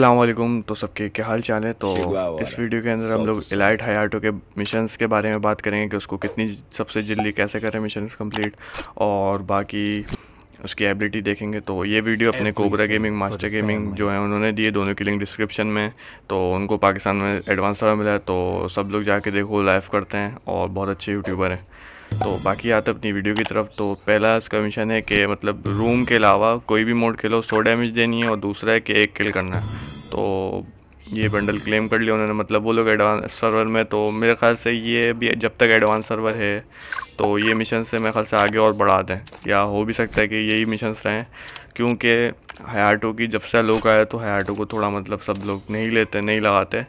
असलम तो सबके क्या हाल चाल है तो इस वीडियो के अंदर हम लोग हाई हयाटो तो के मिशंस के बारे में बात करेंगे कि उसको कितनी सबसे जल्दी कैसे करें मिशंस कंप्लीट और बाकी उसकी एबिलिटी देखेंगे तो ये वीडियो अपने कोबरा गेमिंग मास्टर गेमिंग जो है उन्होंने दिए दोनों की लिंक डिस्क्रिप्शन में तो उनको पाकिस्तान में एडवांस सर्वर मिला है तो सब लोग जाके देखो लाइव करते हैं और बहुत अच्छे यूट्यूबर हैं तो बाकी आते अपनी वीडियो की तरफ तो पहला इसका मिशन है कि मतलब रूम के अलावा कोई भी मोड खेलो सौ डैमेज देनी है और दूसरा है कि एक किल करना है तो ये बंडल क्लेम कर लिया उन्होंने मतलब वो लोग एडवांस सर्वर में तो मेरे ख्याल से ये भी जब तक एडवांस सर्वर है तो ये मिशन से मेरे ख्याल से आगे और बढ़ा दें या हो भी सकता है कि यही मिशन रहें क्योंकि हयाटो की जब से लोग आया तो हयाटो को थोड़ा मतलब सब लोग नहीं लेते नहीं लगाते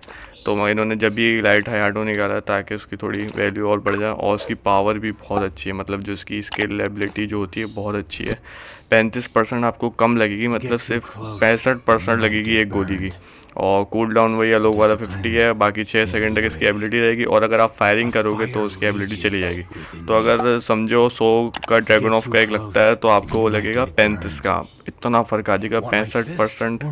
तो मैं इन्होंने जब भी लाइट हाई निकाला ताकि उसकी थोड़ी वैल्यू और बढ़ जाए और उसकी पावर भी बहुत अच्छी है मतलब जो उसकी स्केलेबिलिटी जो होती है बहुत अच्छी है पैंतीस परसेंट आपको कम लगेगी मतलब सिर्फ पैंसठ परसेंट लगेगी एक गोली की और कूल डाउन वही लोग वाला फिफ्टी है बाकी छः सेकेंड तक इसकी एबिलिटी रहेगी और अगर आप फायरिंग करोगे तो उसकी एबिलिटी चली जाएगी तो अगर समझो सौ का ड्रैगन ऑफ का एक लगता है तो आपको वो लगेगा पैंतीस का इतना फ़र्क आ जाएगा पैंसठ परसेंट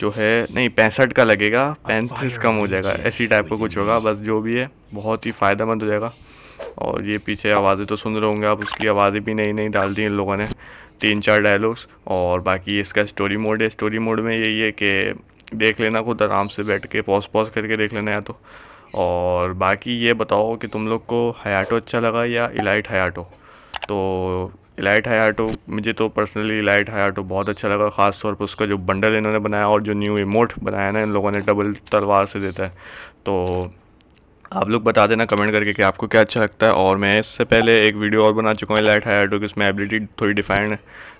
जो है नहीं पैंसठ का लगेगा पैंतीस कम हो जाएगा ऐसी टाइप का कुछ होगा बस जो भी है बहुत ही फ़ायदेमंद हो जाएगा और ये पीछे आवाज़ें तो सुन रहे होंगे आप उसकी आवाज़ें भी नई नई डाल दी इन लोगों ने तीन चार डायलॉग्स और बाकी इसका स्टोरी मोड है स्टोरी मोड में यही है कि देख लेना खुद आराम से बैठ के पॉज पॉज करके देख लेना या तो और बाकी ये बताओ कि तुम लोग को हयाटो अच्छा लगा या इलाइट हयाटो तो इलाइट हयाटो मुझे तो पर्सनली इलाइट हयाटो बहुत अच्छा लगा ख़ास तौर पर उसका जो बंडल इन्होंने बनाया और जो न्यू इमोट बनाया ना इन लोगों ने डबल तलवार से देता है तो आप लोग बता देना कमेंट करके कि आपको क्या अच्छा लगता है और मैं इससे पहले एक वीडियो और बना चुका हूँ लाइट हाईटो की उसमें एबिलिटी थोड़ी डिफाइंड है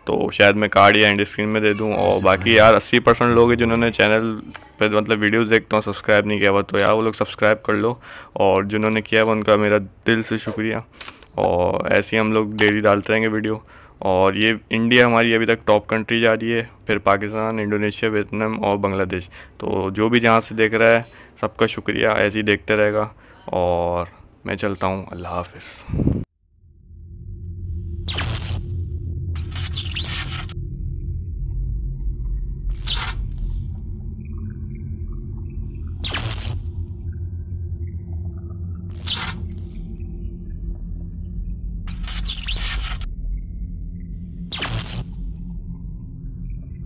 तो शायद मैं कार्ड या एंड स्क्रीन में दे दूँ और बाकी यार 80 परसेंट लोग हैं जिन्होंने चैनल पे मतलब वीडियोस देखता हूँ सब्सक्राइब नहीं किया हुआ तो यार वो लोग सब्सक्राइब कर लो और जिन्होंने किया हुआ उनका मेरा दिल से शुक्रिया और ऐसे ही हम लोग डेली डालते रहेंगे वीडियो और ये इंडिया हमारी अभी तक टॉप कंट्री जा रही है फिर पाकिस्तान इंडोनेशिया वियतनाम और बांग्लादेश तो जो भी जहाँ से देख रहा है सबका शुक्रिया ऐसे ही देखते रहेगा और मैं चलता हूँ अल्लाह हाफ़िज़